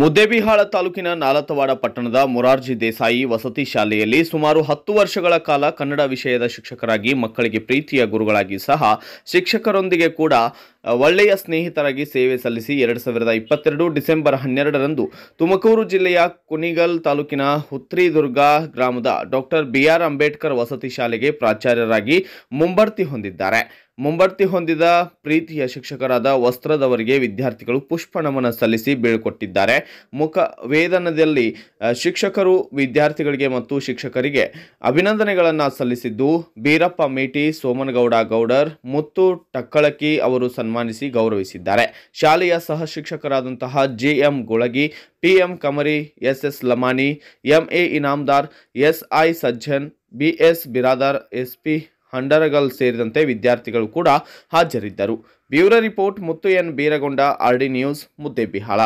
ಮುದ್ದೇಬಿಹಾಳ ತಾಲೂಕಿನ ನಾಲತವಾಡ ಪಟ್ಟಣದ ಮೊರಾರ್ಜಿ ದೇಸಾಯಿ ವಸತಿ ಶಾಲೆಯಲ್ಲಿ ಸುಮಾರು ಹತ್ತು ವರ್ಷಗಳ ಕಾಲ ಕನ್ನಡ ವಿಷಯದ ಶಿಕ್ಷಕರಾಗಿ ಮಕ್ಕಳಿಗೆ ಪ್ರೀತಿಯ ಗುರುಗಳಾಗಿ ಸಹ ಶಿಕ್ಷಕರೊಂದಿಗೆ ಕೂಡ ಒಳ್ಳೆಯ ಸ್ನೇಹಿತರಾಗಿ ಸೇವೆ ಸಲ್ಲಿಸಿ ಎರಡು ಸಾವಿರದ ಇಪ್ಪತ್ತೆರಡು ಡಿಸೆಂಬರ್ ಹನ್ನೆರಡರಂದು ತುಮಕೂರು ಜಿಲ್ಲೆಯ ಕುನಿಗಲ್ ತಾಲೂಕಿನ ಹುತ್ರಿದುರ್ಗ ಗ್ರಾಮದ ಡಾಕ್ಟರ್ ಬಿ ಆರ್ ಅಂಬೇಡ್ಕರ್ ವಸತಿ ಶಾಲೆಗೆ ಪ್ರಾಚಾರ್ಯರಾಗಿ ಮುಂಬಡ್ತಿ ಹೊಂದಿದ್ದಾರೆ ಮುಂಬಡ್ತಿ ಹೊಂದಿದ ಪ್ರೀತಿಯ ಶಿಕ್ಷಕರಾದ ವಸ್ತ್ರದವರಿಗೆ ವಿದ್ಯಾರ್ಥಿಗಳು ಪುಷ್ಪ ನಮನ ಸಲ್ಲಿಸಿ ಬೀಳ್ಕೊಟ್ಟಿದ್ದಾರೆ ಮುಖ ವೇದನದಲ್ಲಿ ಶಿಕ್ಷಕರು ವಿದ್ಯಾರ್ಥಿಗಳಿಗೆ ಮತ್ತು ಶಿಕ್ಷಕರಿಗೆ ಅಭಿನಂದನೆಗಳನ್ನು ಸಲ್ಲಿಸಿದ್ದು ಬೀರಪ್ಪ ಮೇಟಿ ಸೋಮನಗೌಡ ಗೌಡರ್ ಮುತ್ತು ಟಕ್ಕಳಕಿ ಅವರು ಸನ್ಮಾನಿಸಿ ಗೌರವಿಸಿದ್ದಾರೆ ಶಾಲೆಯ ಸಹ ಶಿಕ್ಷಕರಾದಂತಹ J M Gulagi P Kamari S S MA M SI S I Sajjan BS Biradar SP Handaragal ಸೇರಿದಂತೆ ವಿದ್ಯಾರ್ಥಿಗಳು ಕೂಡ ಹಾಜರಿದ್ದರು bureau report Muttu N Biragonda RD news Muddebihal